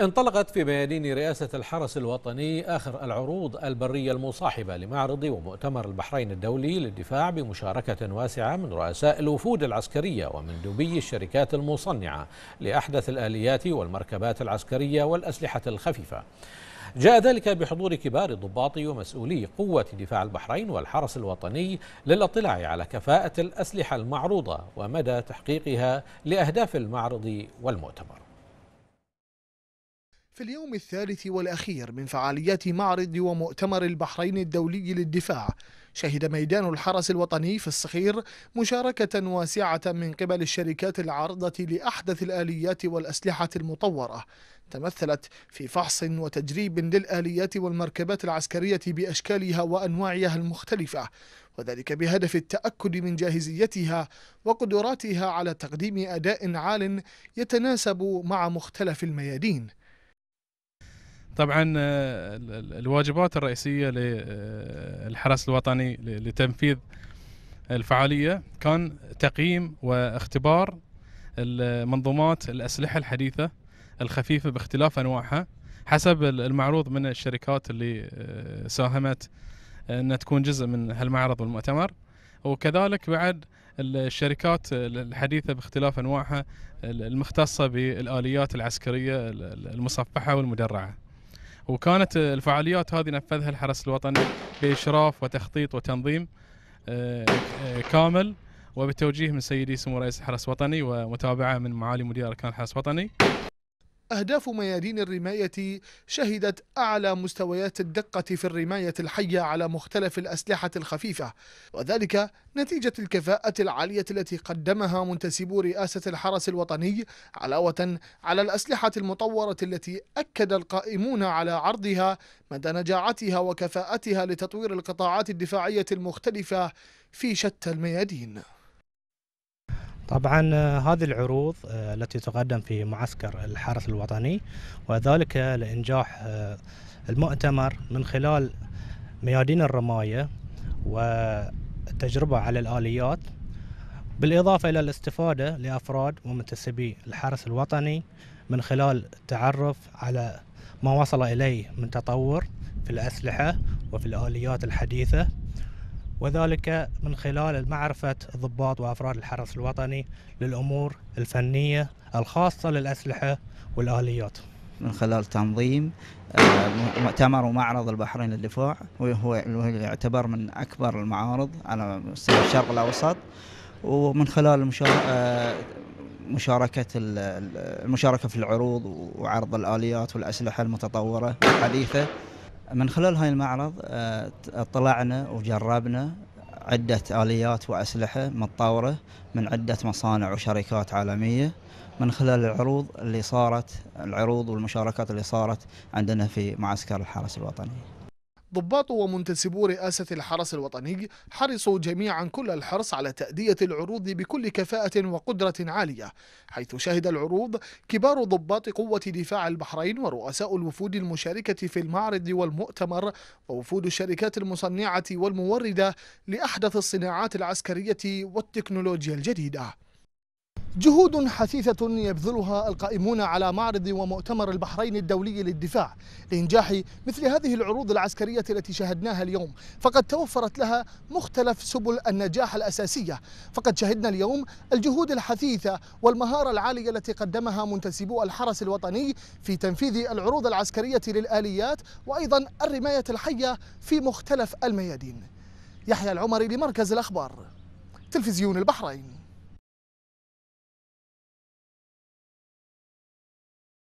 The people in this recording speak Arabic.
انطلقت في ميادين رئاسة الحرس الوطني آخر العروض البرية المصاحبة لمعرض ومؤتمر البحرين الدولي للدفاع بمشاركة واسعة من رؤساء الوفود العسكرية ومندوبي الشركات المصنعة لأحدث الآليات والمركبات العسكرية والأسلحة الخفيفة جاء ذلك بحضور كبار ضباط ومسؤولي قوة دفاع البحرين والحرس الوطني للاطلاع على كفاءة الأسلحة المعروضة ومدى تحقيقها لأهداف المعرض والمؤتمر في اليوم الثالث والأخير من فعاليات معرض ومؤتمر البحرين الدولي للدفاع شهد ميدان الحرس الوطني في الصخير مشاركة واسعة من قبل الشركات العارضة لأحدث الآليات والأسلحة المطورة تمثلت في فحص وتجريب للآليات والمركبات العسكرية بأشكالها وأنواعها المختلفة وذلك بهدف التأكد من جاهزيتها وقدراتها على تقديم أداء عال يتناسب مع مختلف الميادين طبعا آه، الواجبات الرئيسيه للحرس آه، الوطني لتنفيذ الفعاليه كان تقييم واختبار المنظومات الاسلحه الحديثه الخفيفه باختلاف انواعها حسب المعروض من الشركات اللي آه، ساهمت ان تكون جزء من هالمعرض والمؤتمر وكذلك بعد الشركات الحديثه باختلاف انواعها المختصه بالاليات العسكريه المصفحه والمدرعه وكانت الفعاليات هذه نفذها الحرس الوطني بإشراف وتخطيط وتنظيم آه، آه، كامل وبتوجيه من سيدي سمو رئيس الحرس الوطني ومتابعة من معالي مدير أركان الحرس الوطني أهداف ميادين الرماية شهدت أعلى مستويات الدقة في الرماية الحية على مختلف الأسلحة الخفيفة وذلك نتيجة الكفاءة العالية التي قدمها منتسبو رئاسة الحرس الوطني علاوة على الأسلحة المطورة التي أكد القائمون على عرضها مدى نجاعتها وكفاءتها لتطوير القطاعات الدفاعية المختلفة في شتى الميادين طبعا آه، هذه العروض آه، التي تقدم في معسكر الحرس الوطني وذلك لإنجاح آه، المؤتمر من خلال ميادين الرماية والتجربة على الآليات بالإضافة إلى الاستفادة لأفراد ومنتسبي الحرس الوطني من خلال التعرف على ما وصل إليه من تطور في الأسلحة وفي الآليات الحديثة وذلك من خلال معرفة الضباط وأفراد الحرس الوطني للأمور الفنية الخاصة للأسلحة والآليات من خلال تنظيم آه، مؤتمر ومعرض البحرين للدفاع وهو يعتبر من أكبر المعارض على مستوى الشرق الأوسط ومن خلال آه، مشاركة المشاركة في العروض وعرض الآليات والأسلحة المتطورة والحديثة من خلال هاي المعرض آه، طلعنا وجربنا عدة آليات وأسلحة متطورة من عدة مصانع وشركات عالمية من خلال العروض اللي صارت العروض والمشاركات اللي صارت عندنا في معسكر الحرس الوطني ضباط ومنتسبو رئاسة الحرس الوطني حرصوا جميعا كل الحرص على تأدية العروض بكل كفاءة وقدرة عالية حيث شهد العروض كبار ضباط قوة دفاع البحرين ورؤساء الوفود المشاركة في المعرض والمؤتمر ووفود الشركات المصنعة والموردة لأحدث الصناعات العسكرية والتكنولوجيا الجديدة جهود حثيثة يبذلها القائمون على معرض ومؤتمر البحرين الدولي للدفاع لإنجاح مثل هذه العروض العسكرية التي شهدناها اليوم فقد توفرت لها مختلف سبل النجاح الأساسية فقد شهدنا اليوم الجهود الحثيثة والمهارة العالية التي قدمها منتسبو الحرس الوطني في تنفيذ العروض العسكرية للآليات وأيضا الرماية الحية في مختلف الميادين يحيى العمري لمركز الأخبار تلفزيون البحرين